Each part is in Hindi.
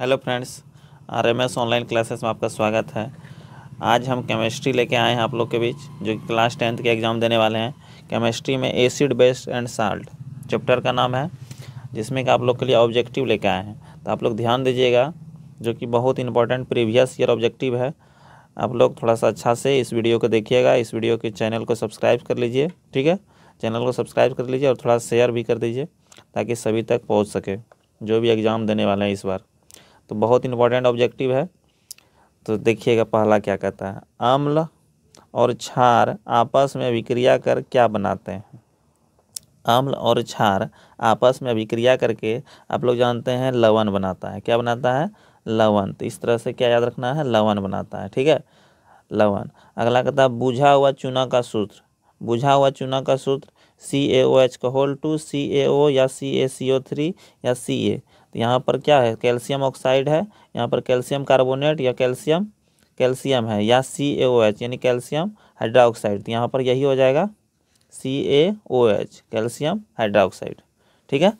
hello friends R M S online classes में आपका स्वागत है आज हम केमिस्ट्री लेके आए हैं आप लोग के बीच जो कि क्लास टेंथ के एग्ज़ाम देने वाले हैं केमिस्ट्री में acid bases and salt chapter का नाम है जिसमें कि आप लोग के लिए ऑब्जेक्टिव लेके आए हैं तो आप लोग ध्यान दीजिएगा जो कि बहुत इंपॉर्टेंट प्रीवियस ईयर ऑब्जेक्टिव है आप लोग थोड़ा सा अच्छा से इस वीडियो को देखिएगा इस वीडियो के चैनल को सब्सक्राइब कर लीजिए ठीक है चैनल को सब्सक्राइब कर लीजिए और थोड़ा शेयर भी कर दीजिए ताकि सभी तक पहुँच सके जो भी एग्ज़ाम देने वाले हैं इस बार तो बहुत इंपॉर्टेंट ऑब्जेक्टिव है तो देखिएगा पहला क्या कहता है अम्ल और क्षार आपस में अभिक्रिया कर क्या बनाते हैं अम्ल और क्षार आपस में अभिक्रिया करके आप लोग जानते हैं लवण बनाता है क्या बनाता है लवण तो इस तरह से क्या याद रखना है लवण बनाता है ठीक है लवण अगला कहता है बुझा हुआ चूना का सूत्र बुझा हुआ चूना का सूत्र सी ए ओ एच का whole two C A O या सी ए सी ओ थ्री या सी ए यहाँ पर क्या है कैल्शियम ऑक्साइड है यहाँ पर कैल्शियम कार्बोनेट या कैल्शियम कैल्शियम है या सी ए ओ एच यानी कैल्शियम तो यहाँ पर यही हो जाएगा सी ए ओ एच कैल्शियम हाइड्राऑक्साइड ठीक है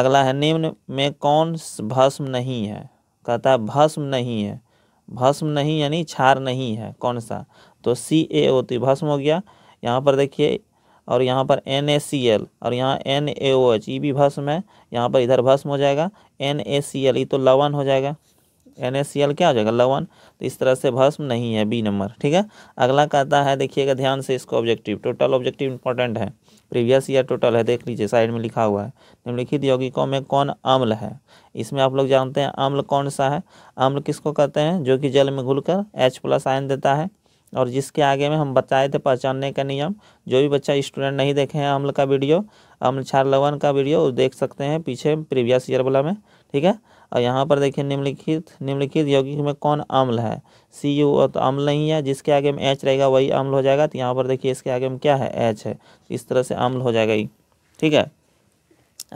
अगला है निम्न में कौन भस्म नहीं है कहता है भस्म नहीं है भस्म नहीं यानी क्षार नहीं है कौन सा तो सी ए होती भस्म हो गया यहाँ पर देखिए और यहाँ पर एन ए सी एल और यहाँ N A O H E भी भस्म है यहाँ पर इधर भस्म हो जाएगा एन ए सी एल ये तो लवन हो जाएगा एन एस सी एल क्या हो जाएगा लवन तो इस तरह से भस्म नहीं है बी नंबर ठीक है अगला कहता है देखिएगा ध्यान से इसको ऑब्जेक्टिव टोटल ऑब्जेक्टिव इंपॉर्टेंट है प्रीवियस ईयर टोटल है देख लीजिए साइड में लिखा हुआ है निम्नलिखित यौगिकों में कौन अम्ल है इसमें आप लोग जानते हैं अम्ल कौन सा है अम्ल किसको कहते हैं जो कि जल में घुलकर एच प्लस आयन देता है और जिसके आगे में हम बताए थे पहचानने का नियम जो भी बच्चा स्टूडेंट नहीं देखे हैं अम्ल का वीडियो अम्ल छार लवन का वीडियो देख सकते हैं पीछे प्रीवियस ईयर वाला में ठीक है और यहाँ पर देखिए निम्नलिखित निम्नलिखित यौगिक में कौन अम्ल है सी यू तो अम्ल नहीं है जिसके आगे में एच रहेगा वही अम्ल हो जाएगा तो यहाँ पर देखिए इसके आगे में क्या है एच है तो इस तरह से अम्ल हो जाएगा ये ठीक है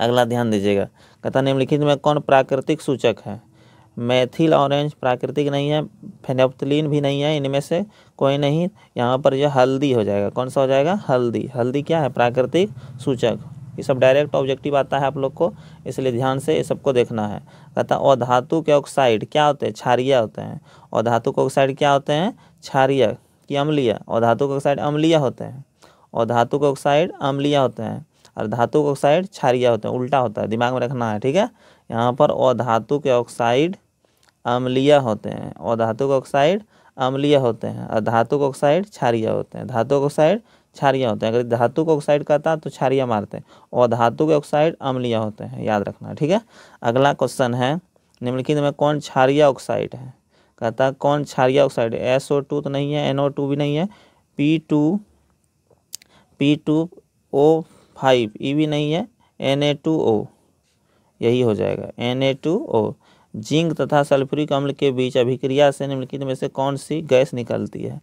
अगला ध्यान दीजिएगा कथा निम्नलिखित में कौन प्राकृतिक सूचक है मैथिल ऑरेंज प्राकृतिक नहीं है फेनोप्थलिन भी नहीं है इनमें से कोई नहीं यहाँ पर यह हल्दी हो जाएगा कौन सा हो जाएगा हल्दी हल्दी क्या है प्राकृतिक सूचक ये सब डायरेक्ट ऑब्जेक्टिव आता है आप लोग को इसलिए ध्यान से ये सबको देखना है कहता और धातु के ऑक्साइड क्या होते हैं क्षारिय होते हैं और धातु के ऑक्साइड क्या होते हैं क्षारिय कि अम्लीय और धातु के ऑक्साइड अम्लीय होते हैं और धातु के ऑक्साइड अम्लीय होते हैं और धातु के ऑक्साइड क्षारिय होते हैं उल्टा होता है दिमाग में रखना है ठीक है यहाँ पर धातु के ऑक्साइड अम्लीय होते हैं और धातु ऑक्साइड अम्लीय होते हैं और धातु ऑक्साइड क्षारिय होते हैं धातु ऑक्साइड क्षारिय होते हैं अगर धातु ऑक्साइड कहता तो क्षारिय मारते हैं और धातु के ऑक्साइड अम्लीय होते हैं याद रखना ठीक है अगला क्वेश्चन है निम्नलिखित में कौन क्षारिय ऑक्साइड है कहता कौन क्षारिय ऑक्साइड एस ओ टू तो नहीं है एन ओ टू भी नहीं है P two P two O five ई भी नहीं है एन ए टू ओ यही हो जाएगा N A two O zinc तथा सल्फ्यूरिक अम्ल के बीच अभिक्रिया से निम्नलिखित में से कौन सी गैस निकलती है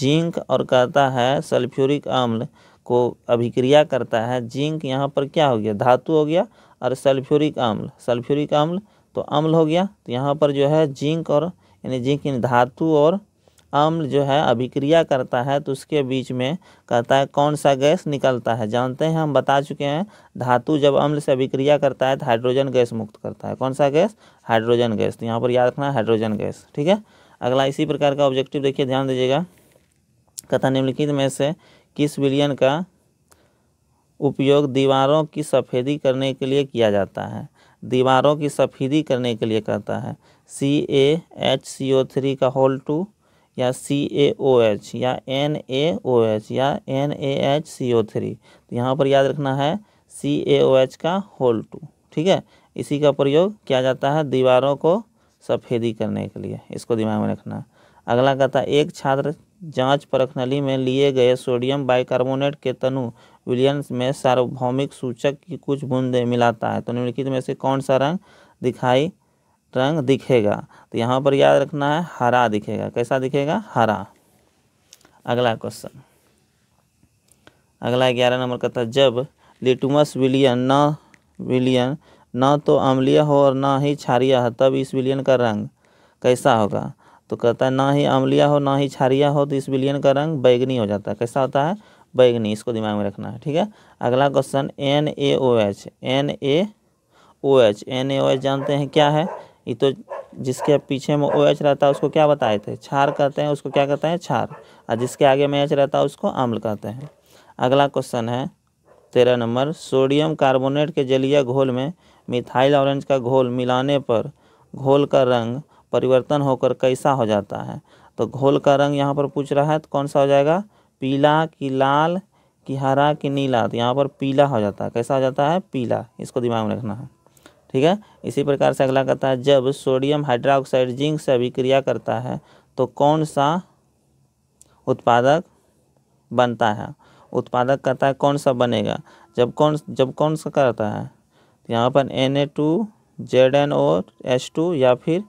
जिंक और कहता है सल्फ्यूरिक अम्ल को अभिक्रिया करता है जिंक यहाँ पर क्या हो गया धातु हो गया और सल्फ्यूरिक अम्ल सल्फ्यूरिक अम्ल तो अम्ल हो गया तो यहाँ पर जो है जिंक और यानी जिंक धातु और अम्ल जो है अभिक्रिया करता है तो उसके बीच में कहता है कौन सा गैस निकलता है जानते हैं हम बता चुके हैं धातु जब अम्ल से अभिक्रिया करता है तो हाइड्रोजन गैस मुक्त करता है कौन सा गैस हाइड्रोजन गैस तो यहाँ पर याद रखना हाइड्रोजन गैस ठीक है अगला इसी प्रकार का ऑब्जेक्टिव देखिए ध्यान दीजिएगा कथा निम्नलिखित में से किस विलियन का उपयोग दीवारों की सफ़ेदी करने के लिए किया जाता है दीवारों की सफ़ेदी करने के लिए कहता है C A H C O three का होल टू या सी ए ओ एच या एन ए ओ एच या N A H C O three तो यहाँ पर याद रखना है सी ए ओ एच का होल टू ठीक है इसी का प्रयोग किया जाता है दीवारों को सफ़ेदी करने के लिए इसको दिमाग में रखना अगला कहता है एक छात्र जांच परखनली में लिए गए सोडियम बाइकार्बोनेट के तनु विलियंस में सार्वभौमिक सूचक की कुछ बूंदें मिलाता है तो निम्नलिखित में से कौन सा रंग दिखाई रंग दिखेगा तो यहाँ पर याद रखना है हरा दिखेगा कैसा दिखेगा हरा अगला क्वेश्चन अगला ग्यारह नंबर का था जब लिटुमस विलियन न विलियन न तो अम्लीय हो और ना ही क्षारिय हो तब इस विलियन का रंग कैसा होगा तो कहता है ना ही अम्लीय हो ना ही क्षारिय हो तो इस विलियन का रंग बैगनी हो जाता है कैसा होता है बैगनी इसको दिमाग में रखना है ठीक है अगला question N A O H N A O H N A O H जानते हैं क्या है ये तो जिसके पीछे में ओ एच रहता है उसको क्या बताए थे छार कहते हैं उसको क्या कहते हैं छार और जिसके आगे में एच रहता है उसको अम्ल कहते हैं अगला क्वेश्चन है तेरह नंबर सोडियम कार्बोनेट के जलीय घोल में मिथाइल ऑरेंज का घोल मिलाने पर घोल का रंग परिवर्तन होकर कैसा हो जाता है तो घोल का रंग यहाँ पर पूछ रहा है तो कौन सा हो जाएगा पीला कि लाल कि हरा कि नीला तो यहाँ पर पीला हो जाता है कैसा हो जाता है पीला इसको दिमाग में रखना है ठीक है इसी प्रकार से अगला कहता है जब सोडियम हाइड्रोक्साइड जिंक से अभिक्रिया करता है तो कौन सा उत्पादक बनता है उत्पादक कहता है कौन सा बनेगा जब कौन जब कौन सा करता है तो यहाँ पर N A two Z N O H two या फिर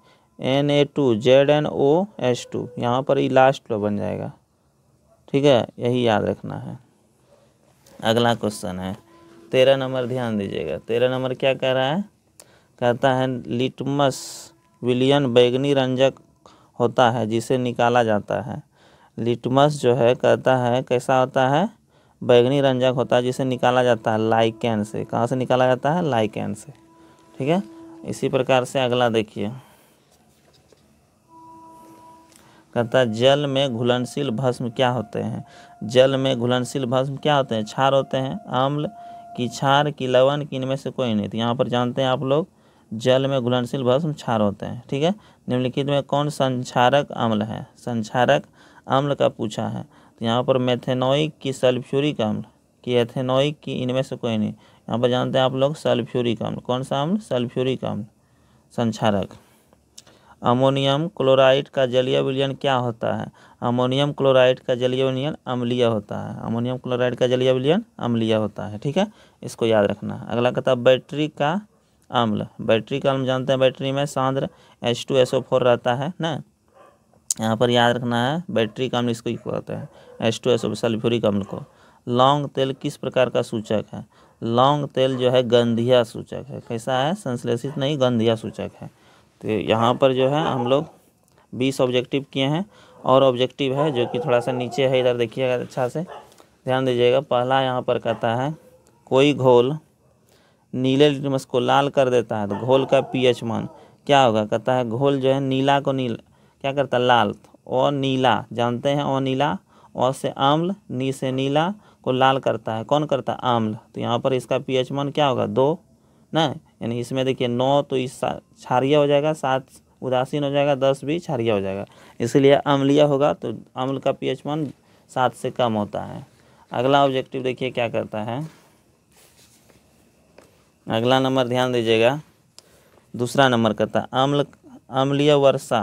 N A two Z N O H two यहाँ पर लास्ट पर बन जाएगा ठीक है यही याद रखना है अगला क्वेश्चन है तेरह नंबर ध्यान दीजिएगा तेरह नंबर क्या कह रहा है कहता है लिटमस विलियन बैगनी रंजक होता है जिसे निकाला जाता है लिटमस जो है कहता है कैसा होता है बैगनी रंजक होता है जिसे निकाला जाता है लाइकैन से कहाँ से निकाला जाता है लाइकैन से ठीक है इसी प्रकार से अगला देखिए कहता है जल में घुलनशील भस्म क्या होते हैं जल में घुलनशील भस्म क्या होते हैं क्षार होते हैं आम्ल की क्षार की लवण की इनमें से कोई नहीं तो यहाँ पर जानते हैं आप लोग जल में घुलनशील भस्म क्षार होते हैं ठीक है निम्नलिखित में कौन संक्षारक अम्ल है संक्षारक अम्ल का पूछा है तो यहाँ पर मेथेनोइक की सल्फ्यूरिक अम्ल की एथेनोइक की इनमें से कोई नहीं यहाँ पर जानते हैं आप लोग सल्फ्यूरिक अम्ल कौन सा अम्ल सल्फ्यूरिक अम्ल संक्षारक अमोनियम क्लोराइड का जलीय विलयन क्या होता है अमोनियम क्लोराइड का जलीय विलयन अम्लीय होता है अमोनियम क्लोराइड का जलीय विलयन अम्लीय होता है ठीक है इसको याद रखना अगला कहता बैटरी का अम्ल बैटरी का हम जानते हैं बैटरी में सांद्र H two S O four रहता है ना यहाँ पर याद रखना है बैटरी का अम्ल इसको कहते हैं H two S O sulphuric अम्ल को लॉन्ग तेल किस प्रकार का सूचक है लॉन्ग तेल जो है गंधिया सूचक है कैसा है संश्लेषित नहीं गंधिया सूचक है तो यहाँ पर जो है हम लोग बीस ऑब्जेक्टिव किए हैं और ऑब्जेक्टिव है जो कि थोड़ा सा नीचे है इधर देखिएगा अच्छा से ध्यान दीजिएगा पहला यहाँ पर कहता है कोई घोल नीले लिटमस को लाल कर देता है तो घोल का पीएच मान क्या होगा कहता है घोल जो है नीला को नीला क्या करता है लाल और तो नीला जानते हैं और नीला और से आम्ल नी से नीला को लाल करता है कौन करता है आम्ल तो यहाँ पर इसका पीएच मान क्या होगा दो ना यानी इसमें देखिए नौ तो इस छारिया हो जाएगा सात उदासीन हो जाएगा दस भी छारिया हो जाएगा इसलिए अम्लिया होगा तो अम्ल का एच मान सात से कम होता है अगला ऑब्जेक्टिव देखिए क्या करता है अगला नंबर ध्यान दीजिएगा दूसरा नंबर कहता अम्ल अम्लीय वर्षा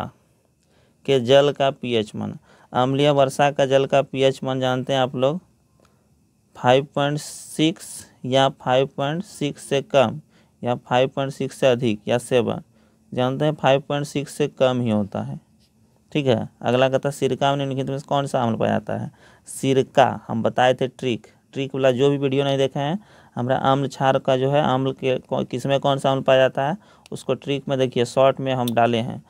के जल का पीएच मान अम्लीय वर्षा का जल का पीएच मान जानते हैं आप लोग 5.6 या 5.6 से कम या 5.6 से अधिक या सेवन जानते हैं 5.6 से कम ही होता है ठीक है अगला कहता है सिरका में निम्नलिखित में कौन सा अम्ल पाया जाता है सिरका हम बताए थे ट्रिक ट्रिक वाला जो भी वीडियो नहीं देखे हैं हमारा आम्ल छार का जो है आम्ल के किस में कौन सा आम्ल पाया जाता है उसको ट्रिक में देखिए शॉर्ट में हम डाले हैं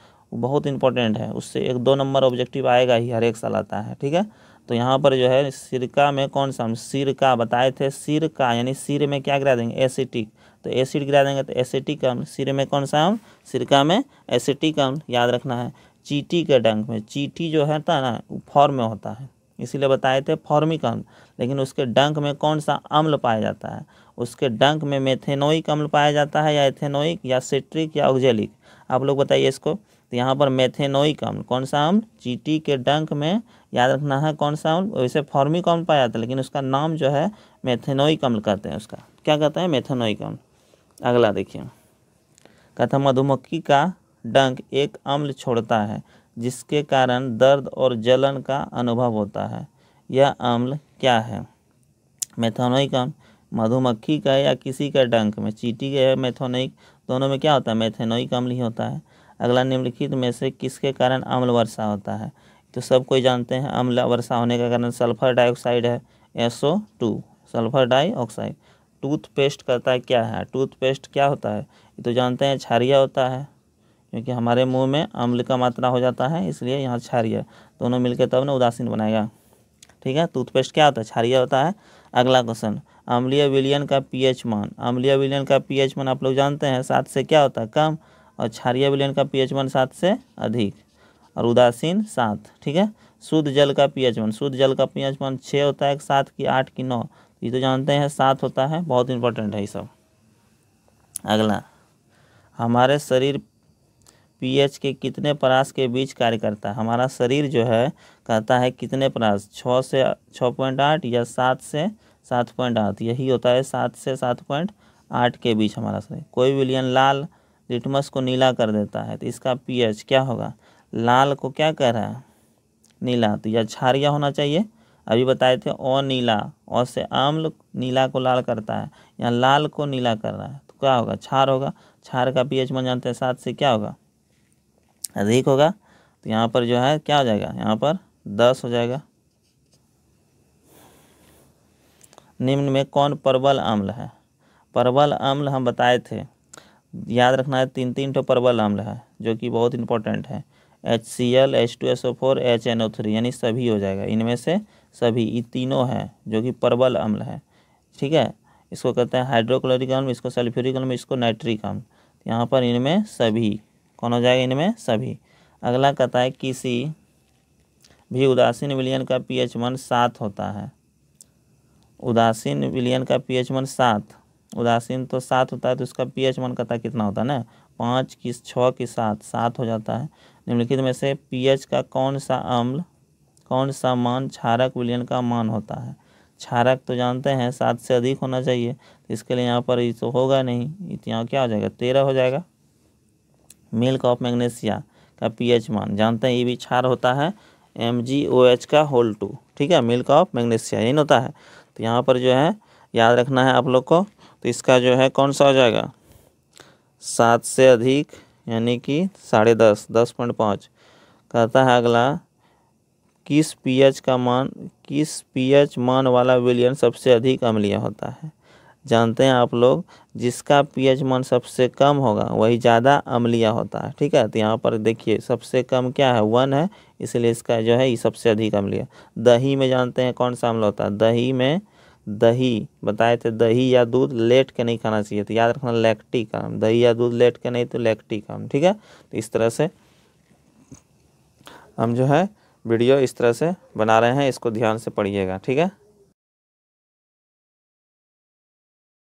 बहुत इंपॉर्टेंट है उससे एक दो नंबर ऑब्जेक्टिव आएगा ही हर एक साल आता है ठीक है तो यहाँ पर जो है सिरका में कौन सा सिर का बताए थे सिर का यानी सिर में क्या गिरा देंगे एसिटिक तो एसिड गिरा देंगे तो एसिटिक अम्ल सिर में कौन सा हम सिरका में एसिटिक अम्ल याद रखना है चीटी के डंक में चीटी जो है ना फॉर्म में होता है इसीलिए बताए थे फॉर्मिक अम्ल लेकिन उसके डंक में कौन सा अम्ल पाया जाता है उसके डंक में मेथेनोइक अम्ल पाया जाता है या एथेनोइक या सिट्रिक या ऑक्जेलिक आप लोग बताइए इसको तो यहाँ पर मेथेनोइक अम्ल कौन सा अम्ल चीटी के डंक में याद रखना है कौन सा अम्ल वैसे फॉर्मिक अम्ल पाया जाता है लेकिन उसका नाम जो है मेथेनोइक अम्ल कहते हैं उसका क्या कहते हैं मेथेनोइक अम्ल अगला देखिए कथा मधुमक्खी का डंक एक अम्ल छोड़ता है जिसके कारण दर्द और जलन का अनुभव होता है यह अम्ल क्या है मेथानोइक अम्ल मधुमक्खी का या किसी का डंक में चीटी या मेथोनोइक दोनों में क्या होता है मेथेनोइक अम्ल ही होता है अगला निम्नलिखित में से किसके कारण अम्ल वर्षा होता है तो सब कोई जानते हैं अम्ल वर्षा होने का कारण सल्फर डाइऑक्साइड है S O two sulphur dioxide टूथपेस्ट करता है क्या है टूथपेस्ट क्या होता है ये तो जानते हैं छारिया होता है क्योंकि हमारे मुंह में अम्ल का मात्रा हो जाता है इसलिए यहाँ क्षारिय दोनों मिलकर तब ना उदासीन बनाएगा ठीक है टूथपेस्ट क्या होता है क्षारिय होता है अगला क्वेश्चन अम्लीय विलियन का पीएच मान अम्लीय विलियन का पीएच मान आप लोग जानते हैं सात से क्या होता है कम और क्षारिय विलियन का पीएच मान सात से अधिक और उदासीन सात ठीक है शुद्ध जल का पीएच मान शुद्ध जल का पीएच मान छः होता है सात की आठ की नौ ये तो जानते हैं सात होता है बहुत इंपॉर्टेंट है ये सब अगला हमारे शरीर पीएच के कितने परास के बीच कार्य करता है हमारा शरीर जो है कहता है कितने परास छः से छः पॉइंट आठ या सात से सात पॉइंट आठ यही होता है सात से सात पॉइंट आठ के बीच हमारा शरीर कोई विलियन लाल लिटमस को नीला कर देता है तो इसका पीएच क्या होगा लाल को क्या कह रहा है नीला तो या छारिया होना चाहिए अभी बताए थे ओ नीला ओ से आम्ल नीला को लाल करता है या लाल को नीला कर रहा है तो क्या होगा छार होगा छार का पीएच मन जानते हैं सात से क्या होगा अधिक होगा तो यहाँ पर जो है क्या हो जाएगा यहाँ पर दस हो जाएगा निम्न में कौन परबल अम्ल है परबल अम्ल हम बताए थे याद रखना है तीन तीन ठो परबल अम्ल है जो कि बहुत इंपॉर्टेंट है H C L H two S O four H N O three यानी सभी हो जाएगा इनमें से सभी ये तीनों हैं जो कि परबल अम्ल है ठीक है इसको कहते हैं हाइड्रोक्लोरिक अम्ल इसको सल्फ्यूरिक अम्ल इसको नाइट्रिक अम्ल यहाँ पर इनमें सभी कौन हो जाएगा इनमें सभी अगला कहता है किसी भी उदासीन विलियन का पीएच वन सात होता है उदासीन विलियन का पीएच वन सात उदासीन तो सात होता है तो उसका पीएच वन कहता कितना होता है ना पाँच की छः की सात सात हो जाता है निम्नलिखित में से पीएच का कौन सा अम्ल कौन सा मान क्षारक विलियन का मान होता है क्षारक तो जानते हैं सात से अधिक होना चाहिए इसके लिए यहाँ पर ये तो होगा नहीं यहाँ क्या हो जाएगा तेरह हो जाएगा मिल्क ऑफ मैग्नेशिया का पीएच मान जानते हैं ये भी क्षार होता है एम जी ओ एच का होल टू ठीक है मिल्क ऑफ मैग्नेशिया यही होता है तो यहाँ पर जो है याद रखना है आप लोग को तो इसका जो है कौन सा हो जाएगा सात से अधिक यानी कि साढ़े दस दस पॉइंट पाँच कहता है अगला किस पीएच का मान किस पीएच मान वाला विलियन सबसे अधिक अम्लीय होता है जानते हैं आप लोग जिसका पीएच मान सबसे कम होगा वही ज़्यादा अम्लीय होता है ठीक है तो यहाँ पर देखिए सबसे कम क्या है वन है इसलिए इसका जो है ये सबसे अधिक अम्लीय दही में जानते हैं कौन सा अम्ल होता है दही में दही बताए थे दही या दूध लेट के नहीं खाना चाहिए तो याद रखना लैक्टिक आम दही या दूध लेट के नहीं तो लैक्टिक आम ठीक है तो इस तरह से हम जो है वीडियो इस तरह से बना रहे हैं इसको ध्यान से पढ़िएगा ठीक है